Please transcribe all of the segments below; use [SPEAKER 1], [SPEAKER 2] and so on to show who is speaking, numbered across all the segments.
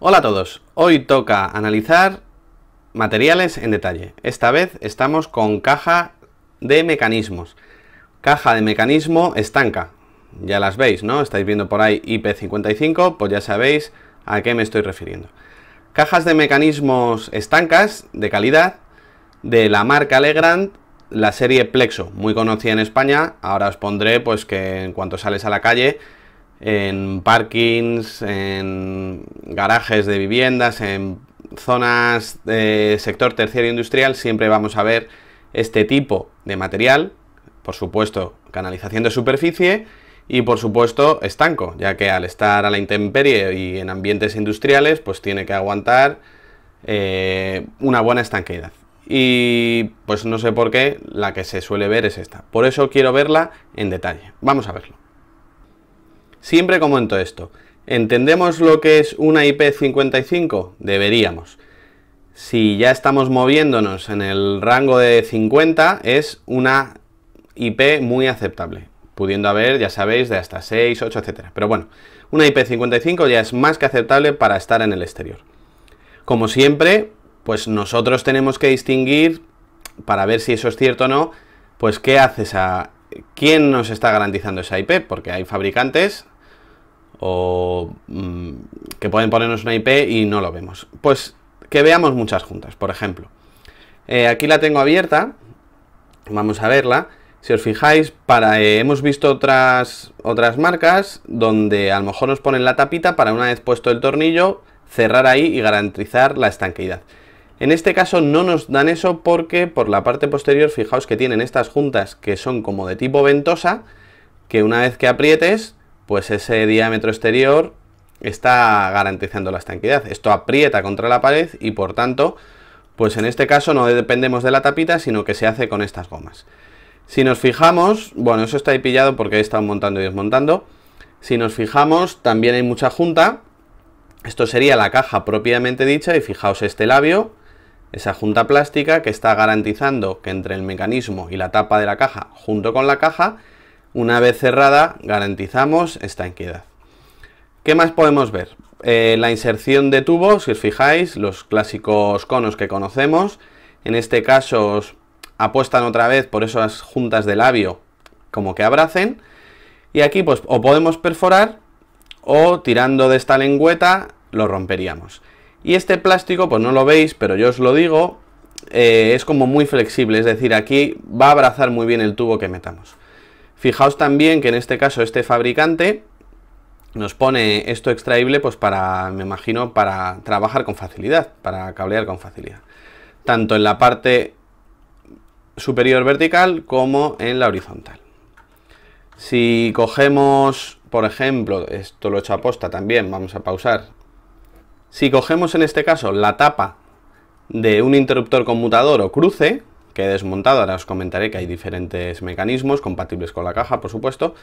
[SPEAKER 1] Hola a todos, hoy toca analizar materiales en detalle. Esta vez estamos con caja de mecanismos. Caja de mecanismo estanca. Ya las veis, ¿no? Estáis viendo por ahí IP55, pues ya sabéis a qué me estoy refiriendo. Cajas de mecanismos estancas de calidad de la marca Legrand, la serie Plexo, muy conocida en España. Ahora os pondré pues que en cuanto sales a la calle en parkings, en garajes de viviendas, en zonas de sector terciario industrial, siempre vamos a ver este tipo de material, por supuesto canalización de superficie y por supuesto estanco, ya que al estar a la intemperie y en ambientes industriales, pues tiene que aguantar eh, una buena estanqueidad. Y pues no sé por qué, la que se suele ver es esta. Por eso quiero verla en detalle. Vamos a verlo. Siempre comento esto. ¿Entendemos lo que es una IP55? Deberíamos. Si ya estamos moviéndonos en el rango de 50, es una IP muy aceptable. Pudiendo haber, ya sabéis, de hasta 6, 8, etcétera. Pero bueno, una IP55 ya es más que aceptable para estar en el exterior. Como siempre, pues nosotros tenemos que distinguir, para ver si eso es cierto o no, pues qué hace esa ¿quién nos está garantizando esa IP? Porque hay fabricantes mm, que pueden ponernos una IP y no lo vemos. Pues que veamos muchas juntas, por ejemplo. Eh, aquí la tengo abierta, vamos a verla. Si os fijáis, para, eh, hemos visto otras, otras marcas donde a lo mejor nos ponen la tapita para una vez puesto el tornillo, cerrar ahí y garantizar la estanqueidad. En este caso no nos dan eso porque por la parte posterior fijaos que tienen estas juntas que son como de tipo ventosa, que una vez que aprietes, pues ese diámetro exterior está garantizando la estanquidad. Esto aprieta contra la pared y por tanto, pues en este caso no dependemos de la tapita, sino que se hace con estas gomas. Si nos fijamos, bueno, eso está ahí pillado porque he estado montando y desmontando. Si nos fijamos, también hay mucha junta. Esto sería la caja propiamente dicha y fijaos este labio esa junta plástica que está garantizando que entre el mecanismo y la tapa de la caja junto con la caja, una vez cerrada, garantizamos esta inquietud. ¿Qué más podemos ver? Eh, la inserción de tubos, si os fijáis, los clásicos conos que conocemos. En este caso apuestan otra vez por esas juntas de labio como que abracen. Y aquí pues o podemos perforar o tirando de esta lengüeta lo romperíamos. Y este plástico, pues no lo veis, pero yo os lo digo, eh, es como muy flexible, es decir, aquí va a abrazar muy bien el tubo que metamos. Fijaos también que en este caso este fabricante nos pone esto extraíble pues para, me imagino, para trabajar con facilidad, para cablear con facilidad. Tanto en la parte superior vertical como en la horizontal. Si cogemos, por ejemplo, esto lo he hecho a posta también, vamos a pausar si cogemos en este caso la tapa de un interruptor conmutador o cruce, que he desmontado, ahora os comentaré que hay diferentes mecanismos compatibles con la caja, por supuesto,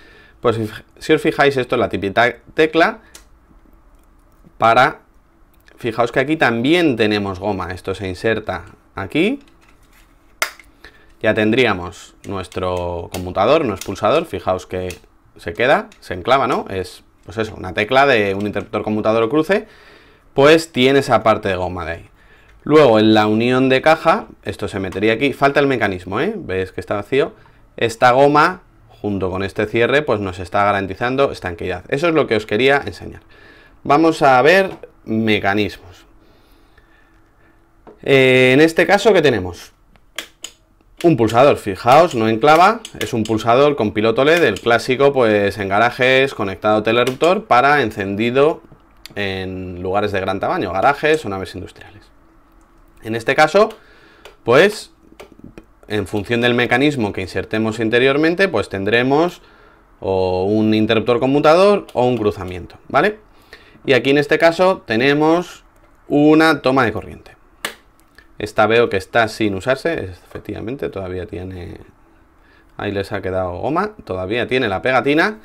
[SPEAKER 1] pues si os fijáis esto es la tipita... tecla para... Fijaos que aquí también tenemos goma, esto se inserta aquí, ya tendríamos nuestro conmutador, nuestro pulsador, fijaos que se queda, se enclava, ¿no? Es, pues eso, una tecla de un interruptor conmutador o cruce, pues tiene esa parte de goma de ahí. Luego, en la unión de caja, esto se metería aquí, falta el mecanismo, ¿eh? ¿Veis que está vacío? Esta goma, junto con este cierre, pues nos está garantizando estanqueidad. Eso es lo que os quería enseñar. Vamos a ver mecanismos. Eh, en este caso, ¿qué tenemos? Un pulsador, fijaos, no enclava, es un pulsador con piloto LED, el clásico pues en garajes, conectado a interruptor para encendido en lugares de gran tamaño, garajes o naves industriales. En este caso, pues en función del mecanismo que insertemos interiormente, pues tendremos o un interruptor conmutador o un cruzamiento, ¿vale? Y aquí en este caso tenemos una toma de corriente. Esta veo que está sin usarse, efectivamente, todavía tiene... Ahí les ha quedado goma, todavía tiene la pegatina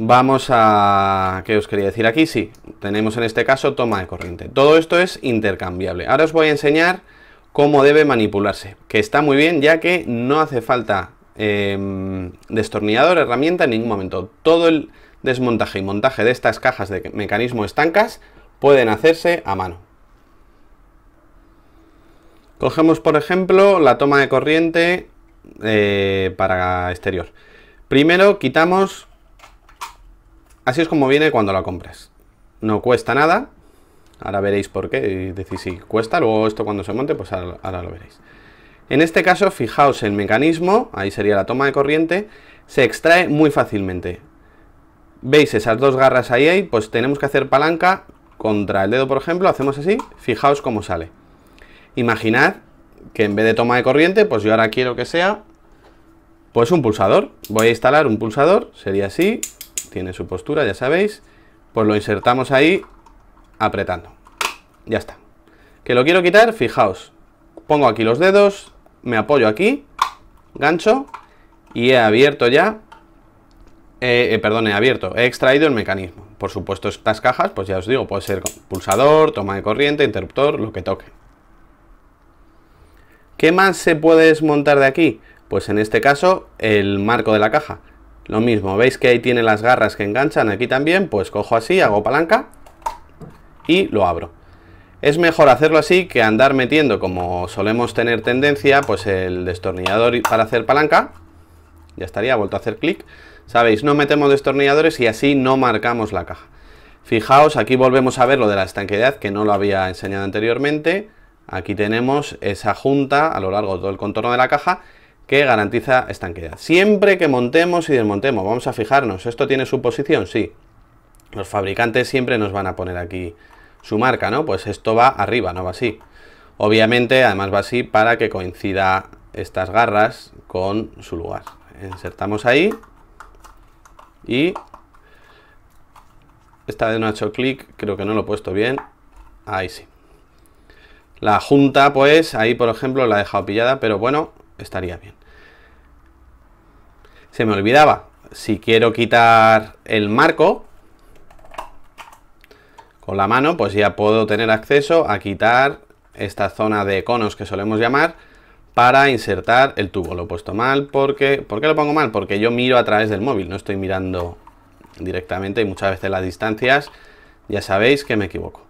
[SPEAKER 1] Vamos a... ¿Qué os quería decir aquí? Sí, tenemos en este caso toma de corriente. Todo esto es intercambiable. Ahora os voy a enseñar cómo debe manipularse, que está muy bien ya que no hace falta em, destornillador, herramienta en ningún momento. Todo el desmontaje y montaje de estas cajas de mecanismo estancas pueden hacerse a mano. Cogemos, por ejemplo, la toma de corriente eh, para exterior. Primero quitamos Así es como viene cuando la compras. No cuesta nada. Ahora veréis por qué. decís si cuesta, luego esto cuando se monte, pues ahora, lo veréis. En este caso, fijaos, el mecanismo, ahí sería la toma de corriente, se extrae muy fácilmente. ¿Veis esas dos garras ahí? ahí pues tenemos que hacer palanca contra el dedo, por ejemplo, hacemos así, fijaos cómo sale. Imaginad que en vez de toma de corriente, pues yo ahora quiero que sea, pues un pulsador. Voy a instalar un pulsador, sería así, tiene su postura, ya sabéis, pues lo insertamos ahí apretando. Ya está. Que lo quiero quitar, fijaos, pongo aquí los dedos, me apoyo aquí, gancho y he abierto ya, eh, eh, perdón, he abierto, he extraído el mecanismo. Por supuesto, estas cajas, pues ya os digo, puede ser pulsador, toma de corriente, interruptor, lo que toque. ¿Qué más se puede desmontar de aquí? Pues en este caso, el marco de la caja. Lo mismo, veis que ahí tiene las garras que enganchan, aquí también, pues cojo así, hago palanca y lo abro. Es mejor hacerlo así que andar metiendo, como solemos tener tendencia, pues el destornillador para hacer palanca. Ya estaría, vuelto a hacer clic. Sabéis, no metemos destornilladores y así no marcamos la caja. Fijaos, aquí volvemos a ver lo de la estanqueidad, que no lo había enseñado anteriormente. Aquí tenemos esa junta a lo largo de todo el contorno de la caja que garantiza estanqueidad. Siempre que montemos y desmontemos, vamos a fijarnos, ¿esto tiene su posición? Sí. Los fabricantes siempre nos van a poner aquí su marca, ¿no? Pues esto va arriba, no va así. Obviamente, además va así para que coincida estas garras con su lugar. Insertamos ahí y esta de no ha hecho clic, creo que no lo he puesto bien. Ahí sí. La junta, pues, ahí por ejemplo la he dejado pillada, pero bueno, estaría bien se me olvidaba. Si quiero quitar el marco con la mano, pues ya puedo tener acceso a quitar esta zona de conos que solemos llamar para insertar el tubo. Lo he puesto mal porque... ¿Por qué lo pongo mal? Porque yo miro a través del móvil, no estoy mirando directamente y muchas veces las distancias ya sabéis que me equivoco.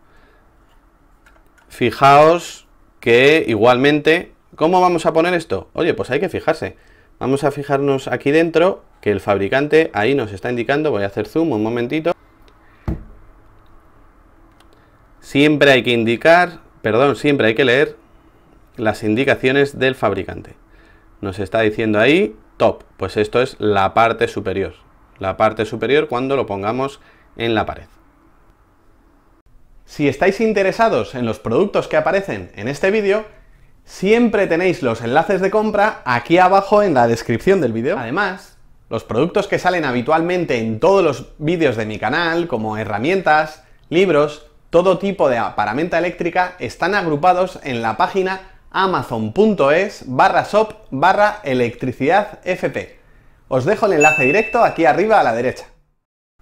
[SPEAKER 1] Fijaos que igualmente... ¿Cómo vamos a poner esto? Oye, pues hay que fijarse. Vamos a fijarnos aquí dentro que el fabricante ahí nos está indicando, voy a hacer zoom un momentito. Siempre hay que indicar, perdón, siempre hay que leer las indicaciones del fabricante. Nos está diciendo ahí top, pues esto es la parte superior, la parte superior cuando lo pongamos en la pared. Si estáis interesados en los productos que aparecen en este vídeo, Siempre tenéis los enlaces de compra aquí abajo en la descripción del vídeo. Además, los productos que salen habitualmente en todos los vídeos de mi canal, como herramientas, libros, todo tipo de aparamenta eléctrica, están agrupados en la página amazon.es barra shop barra electricidad FP. Os dejo el enlace directo aquí arriba a la derecha.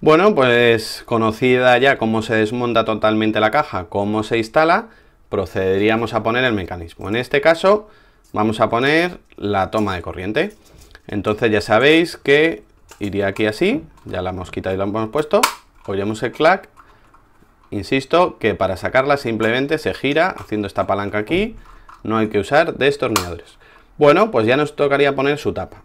[SPEAKER 1] Bueno, pues conocida ya cómo se desmonta totalmente la caja, cómo se instala, procederíamos a poner el mecanismo. En este caso vamos a poner la toma de corriente. Entonces ya sabéis que iría aquí así, ya la hemos quitado y la hemos puesto, oiremos el clac, insisto que para sacarla simplemente se gira haciendo esta palanca aquí, no hay que usar destornilladores. Bueno, pues ya nos tocaría poner su tapa.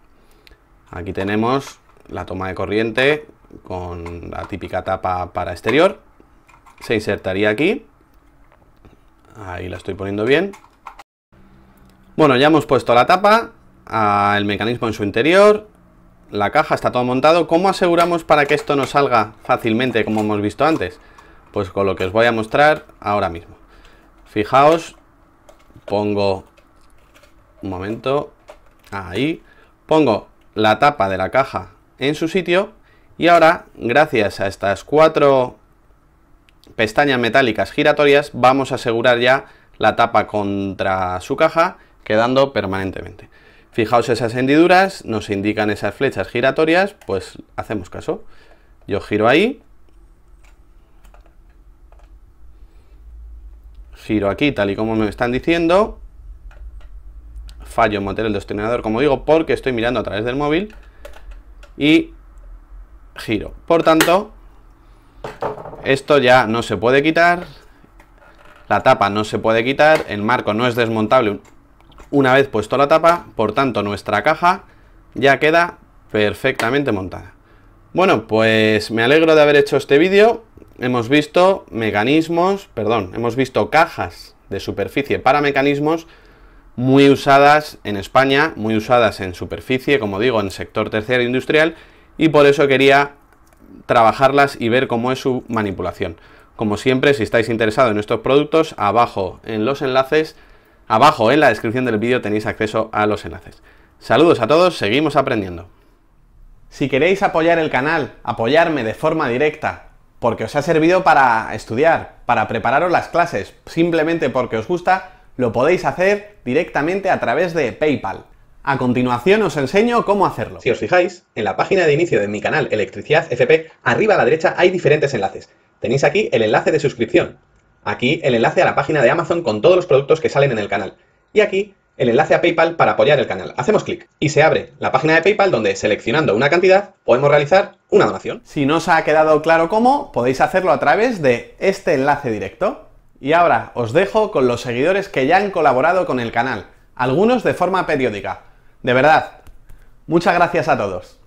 [SPEAKER 1] Aquí tenemos la toma de corriente con la típica tapa para exterior, se insertaría aquí Ahí la estoy poniendo bien. Bueno, ya hemos puesto la tapa, el mecanismo en su interior, la caja está todo montado. ¿Cómo aseguramos para que esto no salga fácilmente como hemos visto antes? Pues con lo que os voy a mostrar ahora mismo. Fijaos, pongo un momento, ahí, pongo la tapa de la caja en su sitio y ahora, gracias a estas cuatro pestañas metálicas giratorias vamos a asegurar ya la tapa contra su caja quedando permanentemente. Fijaos esas hendiduras, nos indican esas flechas giratorias, pues hacemos caso. Yo giro ahí, giro aquí tal y como me están diciendo, fallo en meter el destornillador como digo porque estoy mirando a través del móvil y giro. Por tanto, esto ya no se puede quitar. La tapa no se puede quitar. El marco no es desmontable una vez puesto la tapa. Por tanto, nuestra caja ya queda perfectamente montada. Bueno, pues me alegro de haber hecho este vídeo. Hemos visto mecanismos, perdón, hemos visto cajas de superficie para mecanismos muy usadas en España, muy usadas en superficie, como digo, en sector terciario industrial, y por eso quería trabajarlas y ver cómo es su manipulación. Como siempre, si estáis interesados en estos productos, abajo en los enlaces, abajo en la descripción del vídeo tenéis acceso a los enlaces. Saludos a todos, seguimos aprendiendo. Si queréis apoyar el canal, apoyarme de forma directa, porque os ha servido para estudiar, para prepararos las clases, simplemente porque os gusta, lo podéis hacer directamente a través de PayPal. A continuación os enseño cómo hacerlo. Si os fijáis, en la página de inicio de mi canal Electricidad FP, arriba a la derecha hay diferentes enlaces. Tenéis aquí el enlace de suscripción, aquí el enlace a la página de Amazon con todos los productos que salen en el canal y aquí el enlace a PayPal para apoyar el canal. Hacemos clic y se abre la página de PayPal donde seleccionando una cantidad podemos realizar una donación. Si no os ha quedado claro cómo, podéis hacerlo a través de este enlace directo. Y ahora os dejo con los seguidores que ya han colaborado con el canal, algunos de forma periódica de verdad, muchas gracias a todos.